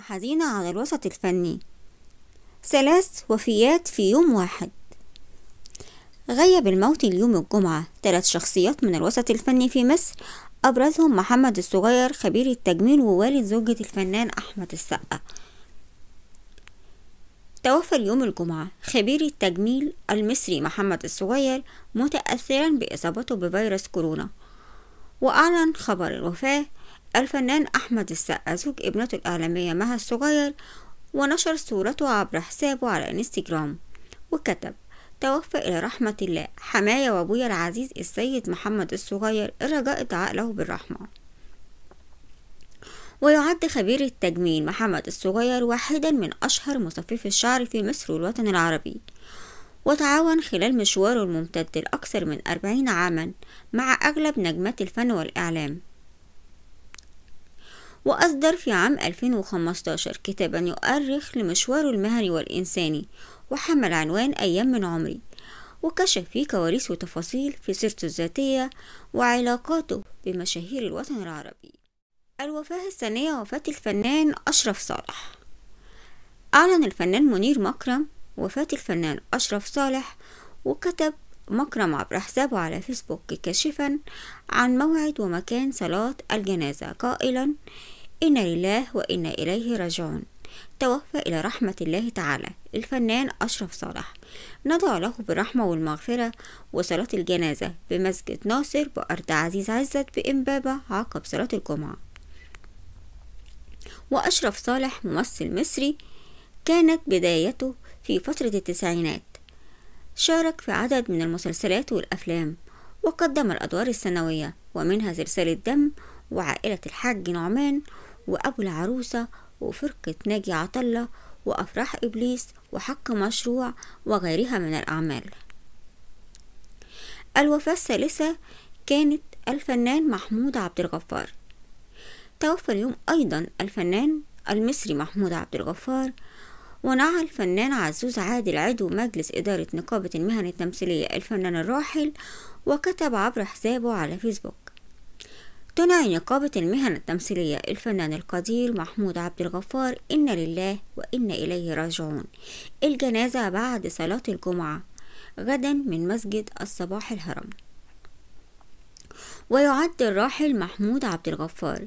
حزينة على الوسط الفني ثلاث وفيات في يوم واحد غيب الموت اليوم الجمعة ثلاث شخصيات من الوسط الفني في مصر أبرزهم محمد الصغير خبير التجميل ووالد زوجة الفنان أحمد السقا توفى اليوم الجمعة خبير التجميل المصري محمد الصغير متأثرا بإصابته بفيروس كورونا وأعلن خبر الوفاة الفنان أحمد السقا زوج ابنته الإعلامية مها الصغير ونشر صورته عبر حسابه على انستجرام وكتب توفى إلى رحمة الله حماية وأبويا العزيز السيد محمد الصغير الرجاء له بالرحمة ويعد خبير التجميل محمد الصغير واحدا من أشهر مصففي الشعر في مصر والوطن العربي وتعاون خلال مشواره الممتد لأكثر من أربعين عاما مع أغلب نجمات الفن والإعلام وأصدر في عام 2015 كتابا يؤرخ لمشواره المهني والإنساني وحمل عنوان أيام من عمري وكشف فيه كواليس وتفاصيل في سيرته الذاتية وعلاقاته بمشاهير الوطن العربي الوفاة الثانية وفاة الفنان أشرف صالح أعلن الفنان منير مكرم وفاة الفنان أشرف صالح وكتب مكرم عبر حسابه على فيسبوك كاشفا عن موعد ومكان صلاة الجنازة قائلا إنا لله وإنا إليه راجعون توفى إلى رحمة الله تعالى الفنان أشرف صالح ندعو له بالرحمة والمغفرة وصلاة الجنازة بمسجد ناصر بأرض عزيز عزت بإمبابة عقب صلاة الجمعة وأشرف صالح ممثل مصري كانت بدايته في فترة التسعينات شارك في عدد من المسلسلات والأفلام وقدم الأدوار السنوية ومنها زرسال الدم وعائلة الحاج نعمان وأبو العروسة وفرقة ناجي عطلة وأفراح إبليس وحق مشروع وغيرها من الأعمال الوفاة الثالثة كانت الفنان محمود عبد الغفار توفى اليوم أيضا الفنان المصري محمود عبد الغفار ونعى الفنان عزوز عادل عضو مجلس إدارة نقابة المهن التمثيلية الفنان الراحل وكتب عبر حسابه على فيسبوك تنعي نقابة المهن التمثيلية الفنان القدير محمود عبد الغفار إن لله وإن إليه راجعون الجنازة بعد صلاة الجمعة غدا من مسجد الصباح الهرم ويعد الراحل محمود عبد الغفار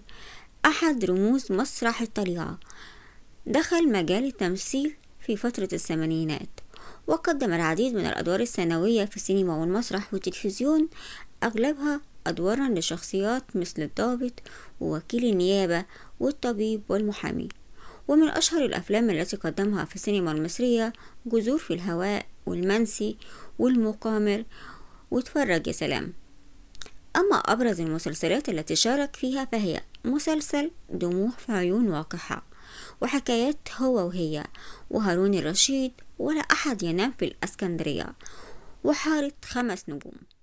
أحد رموز مسرح الطليعة دخل مجال التمثيل في فترة الثمانينات وقدم العديد من الأدوار الثانوية في السينما والمسرح والتلفزيون أغلبها أدوارا لشخصيات مثل الضابط ووكيل النيابة والطبيب والمحامي ومن أشهر الأفلام التي قدمها في السينما المصرية جذور في الهواء والمنسي والمقامر واتفرج يا سلام أما أبرز المسلسلات التي شارك فيها فهي مسلسل دموع في عيون واقحة وحكايات هو وهي وهارون الرشيد ولا أحد ينام في الأسكندرية وحارة خمس نجوم